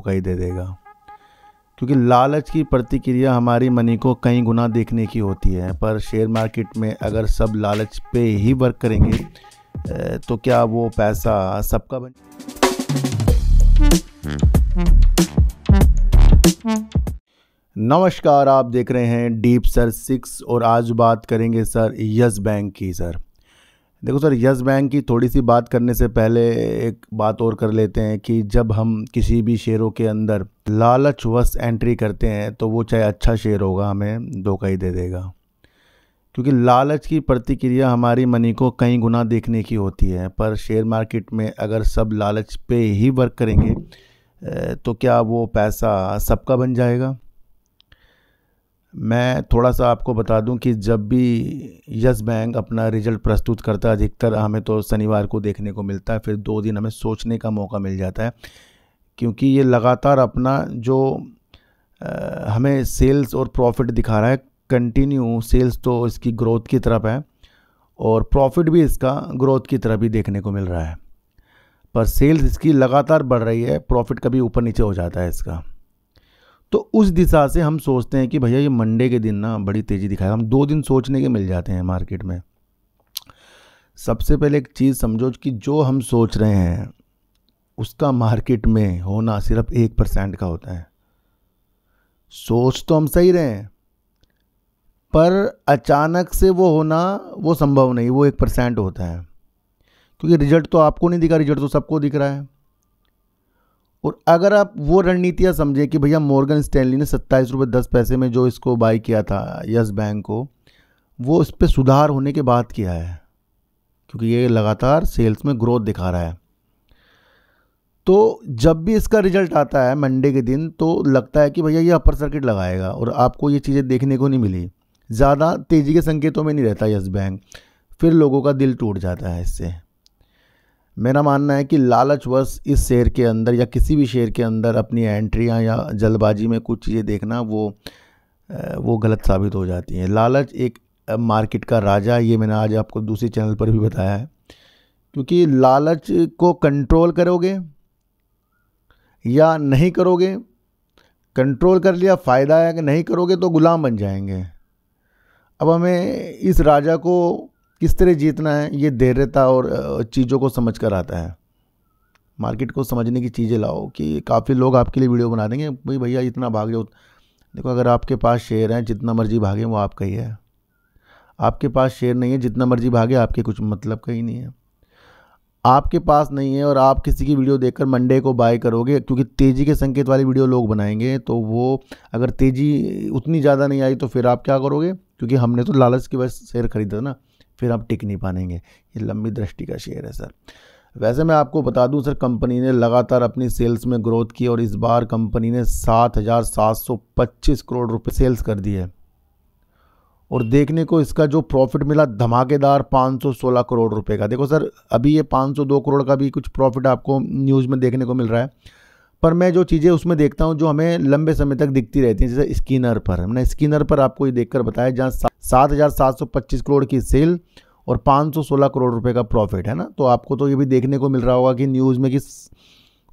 धोखा ही दे देगा क्योंकि लालच की प्रतिक्रिया हमारी मनी को कई गुना देखने की होती है पर शेयर मार्केट में अगर सब लालच पे ही वर्क करेंगे तो क्या वो पैसा सबका बन नमस्कार आप देख रहे हैं डीप सर सिक्स और आज बात करेंगे सर यस बैंक की सर देखो सर यस बैंक की थोड़ी सी बात करने से पहले एक बात और कर लेते हैं कि जब हम किसी भी शेयरों के अंदर लालचवश एंट्री करते हैं तो वो चाहे अच्छा शेयर होगा हमें धोखा ही दे देगा क्योंकि लालच की प्रतिक्रिया हमारी मनी को कई गुना देखने की होती है पर शेयर मार्केट में अगर सब लालच पे ही वर्क करेंगे तो क्या वो पैसा सबका बन जाएगा मैं थोड़ा सा आपको बता दूं कि जब भी यस बैंक अपना रिजल्ट प्रस्तुत करता है अधिकतर हमें तो शनिवार को देखने को मिलता है फिर दो दिन हमें सोचने का मौका मिल जाता है क्योंकि ये लगातार अपना जो आ, हमें सेल्स और प्रॉफिट दिखा रहा है कंटिन्यू सेल्स तो इसकी ग्रोथ की तरफ है और प्रॉफिट भी इसका ग्रोथ की तरफ ही देखने को मिल रहा है पर सेल्स इसकी लगातार बढ़ रही है प्रॉफिट कभी ऊपर नीचे हो जाता है इसका तो उस दिशा से हम सोचते हैं कि भैया ये मंडे के दिन ना बड़ी तेज़ी दिखाएगा हम दो दिन सोचने के मिल जाते हैं मार्केट में सबसे पहले एक चीज़ समझो कि जो हम सोच रहे हैं उसका मार्केट में होना सिर्फ एक परसेंट का होता है सोच तो हम सही रहे हैं पर अचानक से वो होना वो संभव नहीं वो एक परसेंट होता है क्योंकि रिजल्ट तो आपको नहीं दिखा रिजल्ट तो सबको दिख रहा है और अगर आप वो रणनीतियाँ समझें कि भैया मॉर्गन स्टैनली ने सत्ताईस रुपये दस पैसे में जो इसको बाई किया था यस बैंक को वो इस पर सुधार होने के बाद किया है क्योंकि ये लगातार सेल्स में ग्रोथ दिखा रहा है तो जब भी इसका रिजल्ट आता है मंडे के दिन तो लगता है कि भैया ये अपर सर्किट लगाएगा और आपको ये चीज़ें देखने को नहीं मिली ज़्यादा तेज़ी के संकेतों में नहीं रहता यस बैंक फिर लोगों का दिल टूट जाता है इससे मेरा मानना है कि लालचवश इस शेयर के अंदर या किसी भी शेयर के अंदर अपनी एंट्रियाँ या जल्दबाजी में कुछ चीज़ें देखना वो वो गलत साबित हो जाती हैं लालच एक मार्केट का राजा ये मैंने आज आपको दूसरे चैनल पर भी बताया है क्योंकि लालच को कंट्रोल करोगे या नहीं करोगे कंट्रोल कर लिया फ़ायदा है कि नहीं करोगे तो ग़ुलाम बन जाएंगे अब हमें इस राजा को किस तरह जीतना है ये धैर्यता और चीज़ों को समझ कर आता है मार्केट को समझने की चीज़ें लाओ कि काफ़ी लोग आपके लिए वीडियो बना देंगे भाई भैया इतना भाग जाओ देखो अगर आपके पास शेयर हैं जितना मर्जी भागे वो आपका ही है आपके पास शेयर नहीं है जितना मर्जी भागे आपके कुछ मतलब का ही नहीं है आपके पास नहीं है और आप किसी की वीडियो देखकर मंडे को बाय करोगे क्योंकि तेज़ी के संकेत वाली वीडियो लोग बनाएंगे तो वो अगर तेज़ी उतनी ज़्यादा नहीं आई तो फिर आप क्या करोगे क्योंकि हमने तो लालच की वजह शेयर खरीदा ना फिर आप टिक नहीं पाएंगे ये लंबी दृष्टि का शेयर है सर वैसे मैं आपको बता दूं सर कंपनी ने लगातार अपनी सेल्स में ग्रोथ की और इस बार कंपनी ने 7,725 करोड़ रुपए सेल्स कर दी है और देखने को इसका जो प्रॉफिट मिला धमाकेदार 516 करोड़ रुपए का देखो सर अभी ये 502 करोड़ का भी कुछ प्रॉफिट आपको न्यूज़ में देखने को मिल रहा है पर मैं जो चीज़ें उसमें देखता हूँ जो हमें लंबे समय तक दिखती रहती हैं जैसे स्किनर पर मैंने स्किनर पर आपको ये देख बताया जहाँ सात हज़ार सात सौ पच्चीस करोड़ की सेल और पाँच सौ सोलह करोड़ रुपए का प्रॉफिट है ना तो आपको तो ये भी देखने को मिल रहा होगा कि न्यूज़ में कि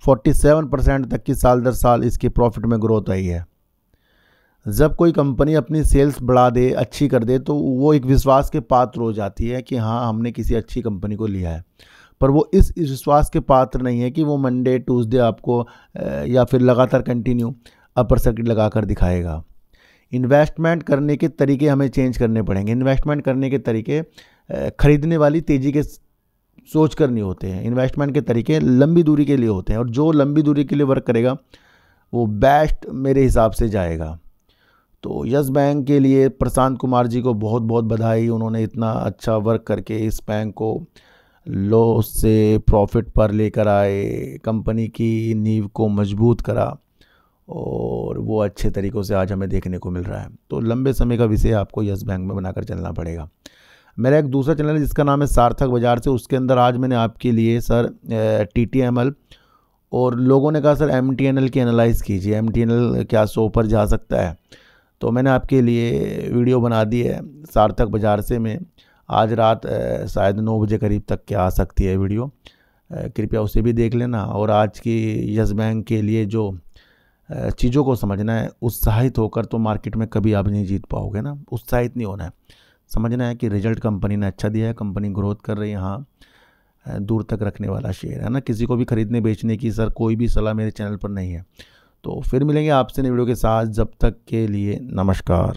फोर्टी सेवन परसेंट तक की साल दर साल इसके प्रॉफिट में ग्रोथ आई है जब कोई कंपनी अपनी सेल्स बढ़ा दे अच्छी कर दे तो वो एक विश्वास के पात्र हो जाती है कि हाँ हमने किसी अच्छी कंपनी को लिया है पर वो इस विश्वास के पात्र नहीं है कि वो मंडे ट्यूसडे आपको या फिर लगातार कंटिन्यू अपर सर्किट लगा कर दिखाएगा इन्वेस्टमेंट करने के तरीके हमें चेंज करने पड़ेंगे इन्वेस्टमेंट करने के तरीके ख़रीदने वाली तेज़ी के सोच कर नहीं होते हैं इन्वेस्टमेंट के तरीके लंबी दूरी के लिए होते हैं और जो लंबी दूरी के लिए वर्क करेगा वो बेस्ट मेरे हिसाब से जाएगा तो यस बैंक के लिए प्रशांत कुमार जी को बहुत बहुत बधाई उन्होंने इतना अच्छा वर्क करके इस बैंक को लॉस से प्रॉफिट पर लेकर आए कंपनी की नींव को मजबूत करा और वो अच्छे तरीक़ों से आज हमें देखने को मिल रहा है तो लंबे समय का विषय आपको यस बैंक में बनाकर चलना पड़ेगा मेरा एक दूसरा चैनल है जिसका नाम है सार्थक बाजार से उसके अंदर आज मैंने आपके लिए sir T T M L और लोगों ने कहा sir M T N L की एनालाइज़ कीजिए एम टी एन एल क्या सो पर जा सकता है तो मैंने आपके लिए वीडियो बना दी है सार्थक बाजार से में आज रात शायद नौ बजे करीब तक के आ सकती है वीडियो कृपया उसे भी देख लेना और आज की यस बैंक के लिए जो चीज़ों को समझना है उत्साहित होकर तो मार्केट में कभी आप नहीं जीत पाओगे ना उत्साहित नहीं होना है समझना है कि रिजल्ट कंपनी ने अच्छा दिया है कंपनी ग्रोथ कर रही है हाँ दूर तक रखने वाला शेयर है ना किसी को भी ख़रीदने बेचने की सर कोई भी सलाह मेरे चैनल पर नहीं है तो फिर मिलेंगे आपसे नई वीडियो के साथ जब तक के लिए नमस्कार